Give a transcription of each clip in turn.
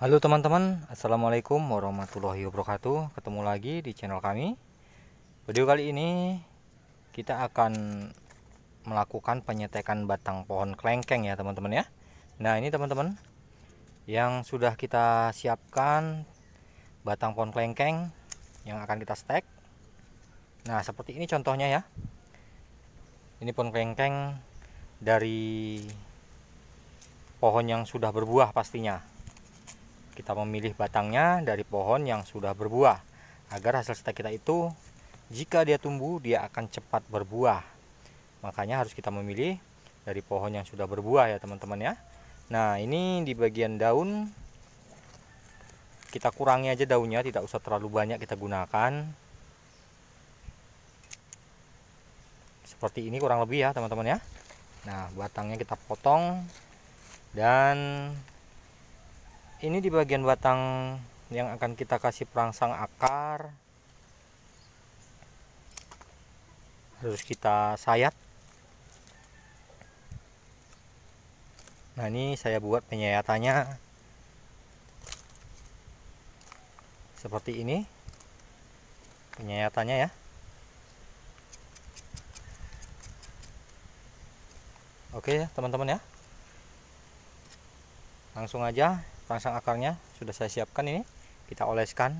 Halo teman-teman, Assalamualaikum warahmatullahi wabarakatuh Ketemu lagi di channel kami Video kali ini kita akan melakukan penyetekan batang pohon kelengkeng ya teman-teman ya Nah ini teman-teman yang sudah kita siapkan batang pohon kelengkeng yang akan kita stek Nah seperti ini contohnya ya Ini pohon kelengkeng dari pohon yang sudah berbuah pastinya kita memilih batangnya dari pohon yang sudah berbuah agar hasil stek kita itu jika dia tumbuh dia akan cepat berbuah. Makanya harus kita memilih dari pohon yang sudah berbuah ya teman-teman ya. Nah, ini di bagian daun kita kurangi aja daunnya, tidak usah terlalu banyak kita gunakan. Seperti ini kurang lebih ya teman-teman ya. Nah, batangnya kita potong dan ini di bagian batang yang akan kita kasih perangsang akar harus kita sayat nah ini saya buat penyayatannya seperti ini penyayatannya ya oke teman-teman ya langsung aja perangsang akarnya sudah saya siapkan ini kita oleskan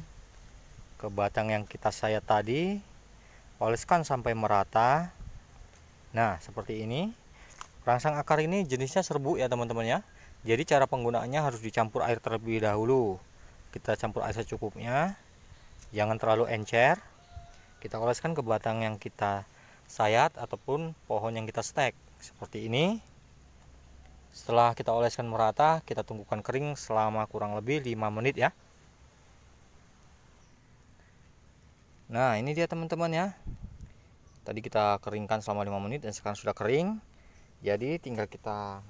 ke batang yang kita sayat tadi oleskan sampai merata nah seperti ini perangsang akar ini jenisnya serbuk ya teman-teman ya jadi cara penggunaannya harus dicampur air terlebih dahulu kita campur air secukupnya jangan terlalu encer kita oleskan ke batang yang kita sayat ataupun pohon yang kita stek seperti ini setelah kita oleskan merata, kita tunggukan kering selama kurang lebih 5 menit ya. Nah, ini dia teman-teman ya. Tadi kita keringkan selama 5 menit dan sekarang sudah kering. Jadi tinggal kita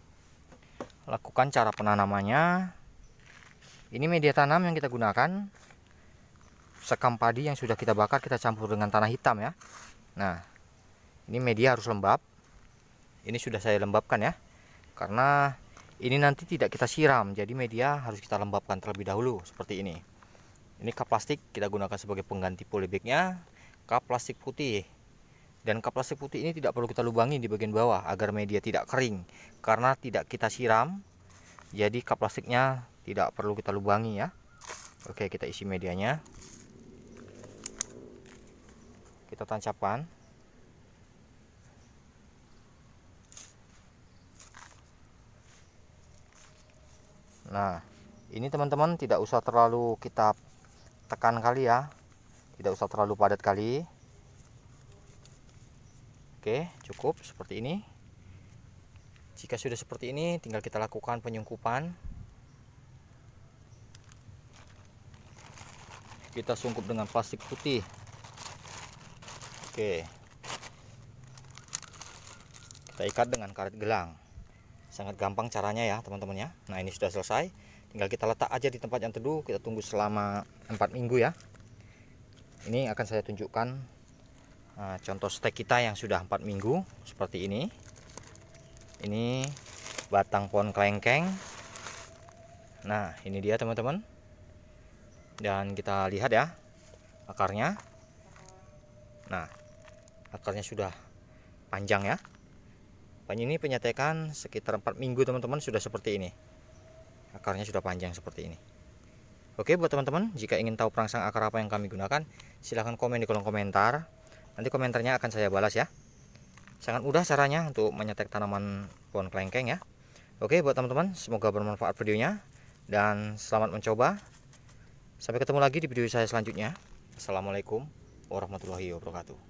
lakukan cara penanamannya. Ini media tanam yang kita gunakan. Sekam padi yang sudah kita bakar kita campur dengan tanah hitam ya. Nah, ini media harus lembab. Ini sudah saya lembabkan ya karena ini nanti tidak kita siram jadi media harus kita lembabkan terlebih dahulu seperti ini ini kap plastik kita gunakan sebagai pengganti polybagnya kap plastik putih dan kap plastik putih ini tidak perlu kita lubangi di bagian bawah agar media tidak kering karena tidak kita siram jadi kap plastiknya tidak perlu kita lubangi ya oke kita isi medianya kita tancapkan nah ini teman-teman tidak usah terlalu kita tekan kali ya tidak usah terlalu padat kali oke cukup seperti ini jika sudah seperti ini tinggal kita lakukan penyungkupan kita sungkup dengan plastik putih oke kita ikat dengan karet gelang sangat gampang caranya ya teman-teman ya nah ini sudah selesai tinggal kita letak aja di tempat yang teduh kita tunggu selama empat minggu ya ini akan saya tunjukkan nah, contoh stek kita yang sudah empat minggu seperti ini ini batang pohon kelengkeng nah ini dia teman-teman dan kita lihat ya akarnya nah akarnya sudah panjang ya Banyu ini penyetekan sekitar 4 minggu teman-teman sudah seperti ini akarnya sudah panjang seperti ini oke buat teman-teman jika ingin tahu perangsang akar apa yang kami gunakan silahkan komen di kolom komentar nanti komentarnya akan saya balas ya sangat mudah caranya untuk menyetek tanaman pohon kelengkeng ya oke buat teman-teman semoga bermanfaat videonya dan selamat mencoba sampai ketemu lagi di video saya selanjutnya assalamualaikum warahmatullahi wabarakatuh